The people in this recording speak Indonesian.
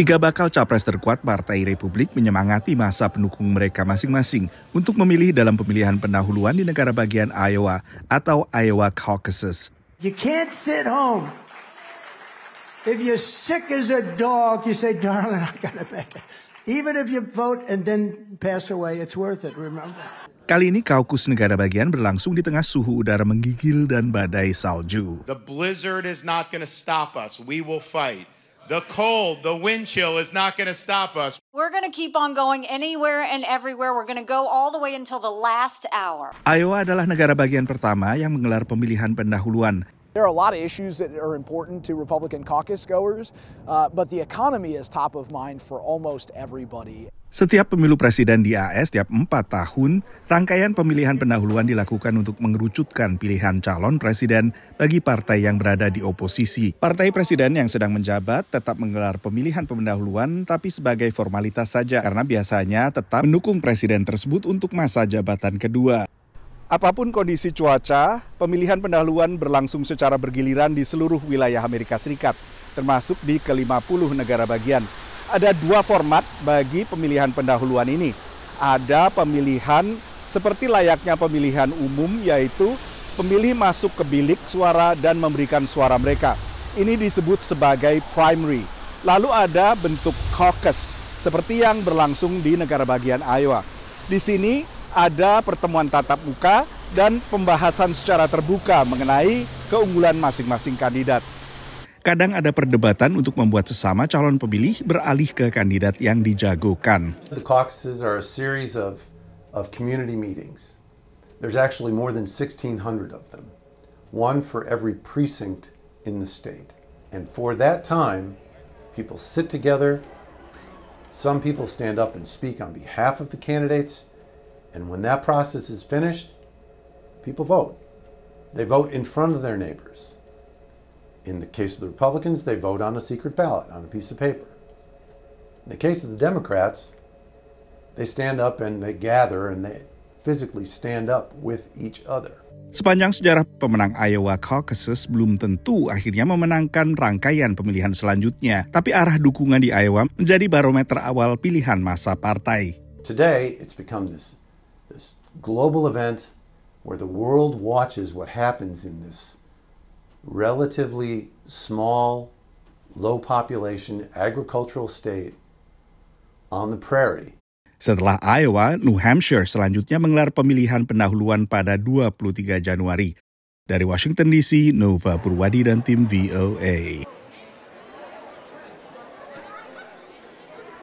Tiga bakal capres terkuat Partai Republik menyemangati masa pendukung mereka masing-masing untuk memilih dalam pemilihan pendahuluan di negara bagian Iowa atau Iowa Caucuses. You can't sit home. If you're sick as a dog, you say, darling, I gotta make it. Even if you vote and then pass away, it's worth it, remember? Kali ini kaukus negara bagian berlangsung di tengah suhu udara menggigil dan badai salju. The blizzard is not going to stop us. We will fight. The cold, the wind chill is not going to stop us. We're going to keep on going anywhere and everywhere. We're going to go all the way until the last hour. Iowa adalah negara bagian pertama yang menggelar pemilihan pendahuluan. There are a lot of issues that are important to Republican caucus goers, uh, but the economy is top of mind for almost everybody. Setiap pemilu presiden di AS setiap empat tahun, rangkaian pemilihan pendahuluan dilakukan untuk mengerucutkan pilihan calon presiden bagi partai yang berada di oposisi. Partai presiden yang sedang menjabat tetap menggelar pemilihan pendahuluan tapi sebagai formalitas saja karena biasanya tetap mendukung presiden tersebut untuk masa jabatan kedua. Apapun kondisi cuaca, pemilihan pendahuluan berlangsung secara bergiliran di seluruh wilayah Amerika Serikat, termasuk di ke-50 negara bagian. Ada dua format bagi pemilihan pendahuluan ini. Ada pemilihan seperti layaknya pemilihan umum, yaitu pemilih masuk ke bilik suara dan memberikan suara mereka. Ini disebut sebagai primary. Lalu ada bentuk caucus, seperti yang berlangsung di negara bagian Iowa. Di sini, ada pertemuan tatap muka dan pembahasan secara terbuka mengenai keunggulan masing-masing kandidat. Kadang ada perdebatan untuk membuat sesama calon pemilih beralih ke kandidat yang dijagokan. The caucuses are a series of of community meetings. There's actually more than 1600 of them. One for every precinct in the state. And for that time, people sit together. Some people stand up and speak on behalf of the candidates. And when that process is finished, people vote. They vote in front of their neighbors. In the case of the Republicans, they vote on a secret ballot, on a piece of paper. In the case of the Democrats, they stand up and they gather and they physically stand up with each other. Sepanjang sejarah pemenang Iowa caucuses belum tentu akhirnya memenangkan rangkaian pemilihan selanjutnya, tapi arah dukungan di Iowa menjadi barometer awal pilihan masa partai. Today it's become this this global event where the world watches what happens in this relatively small, low population agricultural state on the prairie. Setelah Iowa, New Hampshire selanjutnya menggelar pemilihan pendahuluan pada 23 Januari. Dari Washington DC, Nova Purwadi dan tim VOA.